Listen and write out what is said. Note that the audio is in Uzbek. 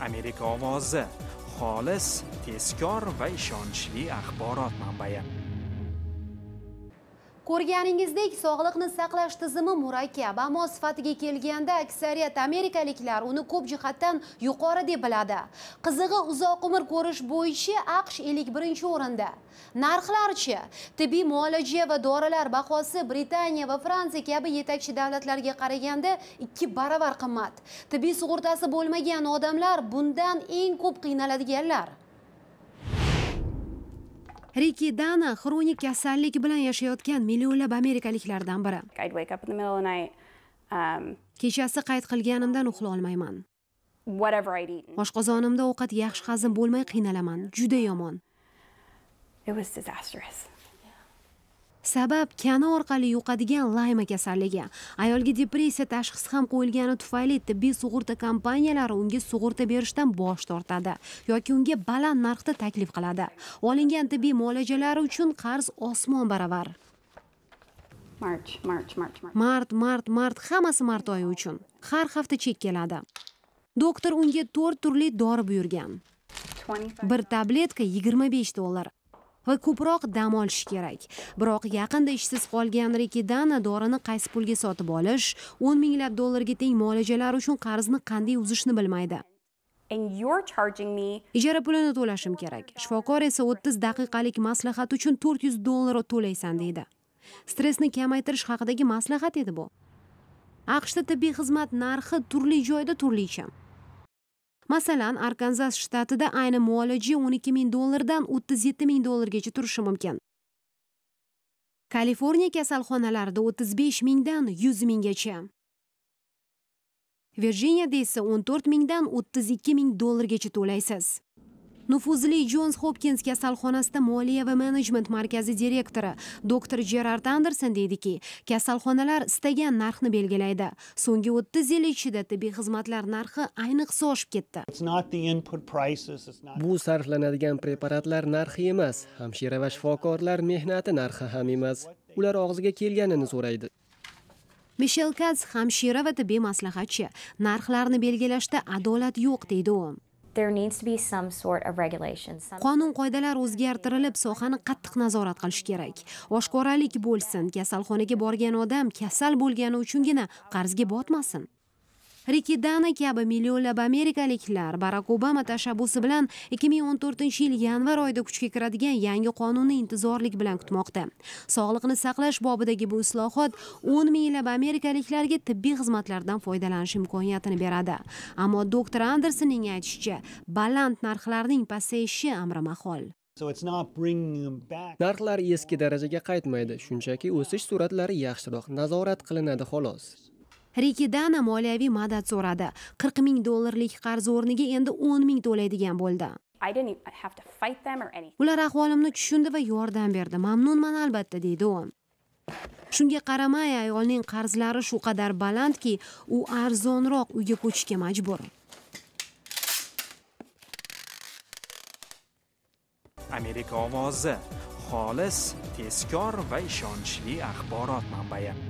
امریکا آوازه خالص، تیزکار و ایشانچلی اخبارات منبعه. Ko'rganingizdek, sog'liqni saqlash tizimi murakkab, ammo sifatiga kelganda aksariyat amerikaliklar uni ko'p jihatdan yuqori deb biladi. Qizig'i uzoq umr ko'rish bo'yicha AQSh 51-o'rinda. Narxlarchi, tibbiy muolaja va dorilar bahosi Britaniya va Fransiya kabi yetakchi davlatlarga qaraganda 2 baravar qimmat. Tibbiy sug'urtasi bo'lmagan odamlar bundan eng ko'p qiynaladiganlar. riki dana xronik kasallik bilan yashayotgan millionlab amerikaliklardan biri um, kechasi qayd qilganimdan uxlolmayman oshqozonimda ovqat yaxshi hazm bo'lmay qiynalaman juda yomon it was disastrous sabab kana orqali yuqadigan layma kasalligi ayolga depressiya tashxisi ham qo'yilgani tufayli tibbiy sug'urta kompaniyalari unga sug'urta berishdan bosh tortadi yoki unga baland narxda taklif qiladi olingan tibbiy muolajalari uchun qarz osmon baravar mart mart mart mart mart mart hammasi mart oyi uchun har hafta chek keladi doktor unga to'rt turli dori buyurgan bir tabletka yigirma besh dollar va ko'proq dam olish kerak biroq yaqinda ishsiz qolgan rikidan dorini qaysi pulga sotib olish o'n minglab dollarga teng muolajalar uchun qarzni qanday uzishni bilmaydi ijara pulini to'lashim kerak shifokor esa o'ttiz daqiqalik maslahat uchun to'rt yuz dollar to'laysan deydi stressni kamaytirish haqidagi maslahat edi bu aqshda tibbiy xizmat narxi turli joyda turlicha masalan arkanzas shtatida ayni muolaja o'n ikki ming dollardan o'ttiz yetti ming dollargacha turishi mumkin kaliforniya kasalxonalarida o'ttiz besh mingdan yuz minggacha virjiniyada esa o'n to'rt mingdan o'ttiz ikki ming dollargacha to'laysiz nufuzli jons hopkins kasalxonasida moliya va menejment markazi direktori doktor jerard anderson deydiki kasalxonalar istagan narxni belgilaydi so'nggi o'ttiz yil ichida tibbiy xizmatlar narxi ayniqsa oshib ketdi bu sarflanadigan preparatlar narxi emas hamshira va shifokorlar mehnati narxi ham emas ular og'ziga kelganini so'raydi mishel kats hamshira va tibbiy maslahatchi narxlarni belgilashda adolat yo'q deydi u qonun qoidalar o'zgartirilib sohani qattiq nazorat qilish kerak oshkoralik bo'lsin kasalxonaga borgan odam kasal bo'lgani uchungina qarzga botmasin rikidana kabi millionlab amerikaliklar barak obama tashabbusi bilan 2014 yil yanvar oyida kuchga kiradigan yangi qonunni intizorlik bilan kutmoqda sog'liqni saqlash bobidagi bu islohot 10 minglab amerikaliklarga tibbiy xizmatlardan foydalanish imkoniyatini beradi ammo doktor andersonning aytishicha baland narxlarning pasayishi amri mahol narxlar eski darajaga qaytmaydi shunchaki o'sish sur'atlari yaxshiroq nazorat qilinadi xolos rikidan moliyaviy madad so'radi qirq ming dollarlik qarz o'rniga endi o'n ming to'laydigan bo'ldi ular ahvolimni tushundi va yordam berdi mamnunman albatta deydi u shunga qaramay ayolning qarzlari shu qadar balandki u arzonroq uyga ko'chishga majbur amerika ovozi xolis tezkor va ishonchli axborot manbai